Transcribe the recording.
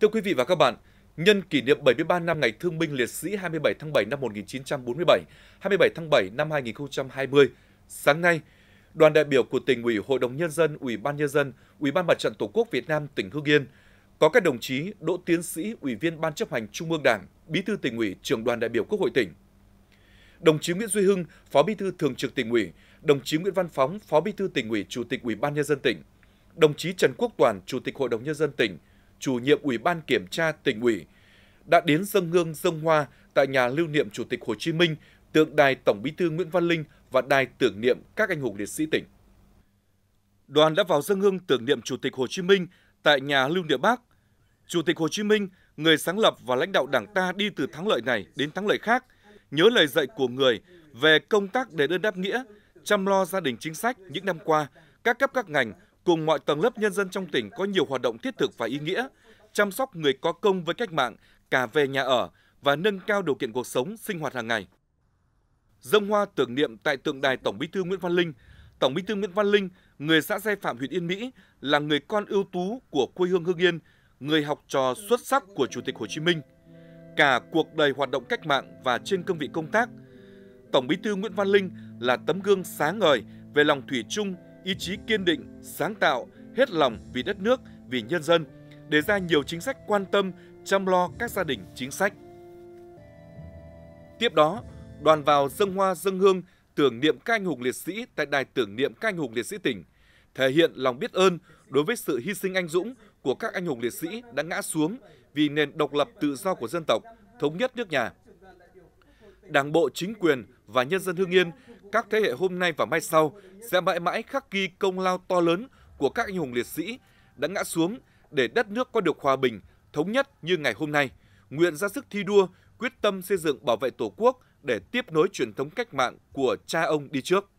Thưa quý vị và các bạn, nhân kỷ niệm 73 năm Ngày Thương binh Liệt sĩ 27 tháng 7 năm 1947, 27 tháng 7 năm 2020, sáng nay, đoàn đại biểu của tỉnh ủy, hội đồng nhân dân, ủy ban nhân dân, ủy ban mặt trận tổ quốc Việt Nam tỉnh Hưng Yên có các đồng chí Đỗ Tiến sĩ, ủy viên ban chấp hành Trung ương Đảng, bí thư tỉnh ủy, trưởng đoàn đại biểu Quốc hội tỉnh. Đồng chí Nguyễn Duy Hưng, phó bí thư thường trực tỉnh ủy, đồng chí Nguyễn Văn Phóng, phó bí thư tỉnh ủy, chủ tịch ủy ban nhân dân tỉnh, đồng chí Trần Quốc Toàn, chủ tịch hội đồng nhân dân tỉnh, chủ nhiệm Ủy ban Kiểm tra tỉnh ủy, đã đến dân hương dân hoa tại nhà lưu niệm Chủ tịch Hồ Chí Minh, tượng đài Tổng bí thư Nguyễn Văn Linh và đài tưởng niệm các anh hùng liệt sĩ tỉnh. Đoàn đã vào dân hương tưởng niệm Chủ tịch Hồ Chí Minh tại nhà lưu niệm Bác. Chủ tịch Hồ Chí Minh, người sáng lập và lãnh đạo Đảng ta đi từ thắng lợi này đến thắng lợi khác, nhớ lời dạy của người về công tác để đơn đáp nghĩa, chăm lo gia đình chính sách những năm qua, các cấp các ngành cùng mọi tầng lớp nhân dân trong tỉnh có nhiều hoạt động thiết thực và ý nghĩa, chăm sóc người có công với cách mạng cả về nhà ở và nâng cao điều kiện cuộc sống, sinh hoạt hàng ngày. Dâng hoa tưởng niệm tại tượng đài Tổng Bí thư Nguyễn Văn Linh, Tổng Bí thư Nguyễn Văn Linh, người xã Giai Phạm huyện Yên Mỹ, là người con ưu tú của quê hương Hưng Yên, người học trò xuất sắc của Chủ tịch Hồ Chí Minh. Cả cuộc đời hoạt động cách mạng và trên cương vị công tác, Tổng Bí thư Nguyễn Văn Linh là tấm gương sáng ngời về lòng thủy chung, ý chí kiên định, sáng tạo, hết lòng vì đất nước, vì nhân dân, đề ra nhiều chính sách quan tâm, chăm lo các gia đình chính sách. Tiếp đó, đoàn vào dân hoa dân hương tưởng niệm các anh hùng liệt sĩ tại đài tưởng niệm các anh hùng liệt sĩ tỉnh, thể hiện lòng biết ơn đối với sự hy sinh anh dũng của các anh hùng liệt sĩ đã ngã xuống vì nền độc lập tự do của dân tộc, thống nhất nước nhà. Đảng bộ, chính quyền và nhân dân hương Yên các thế hệ hôm nay và mai sau sẽ mãi mãi khắc ghi công lao to lớn của các anh hùng liệt sĩ đã ngã xuống để đất nước có được hòa bình, thống nhất như ngày hôm nay. Nguyện ra sức thi đua, quyết tâm xây dựng bảo vệ Tổ quốc để tiếp nối truyền thống cách mạng của cha ông đi trước.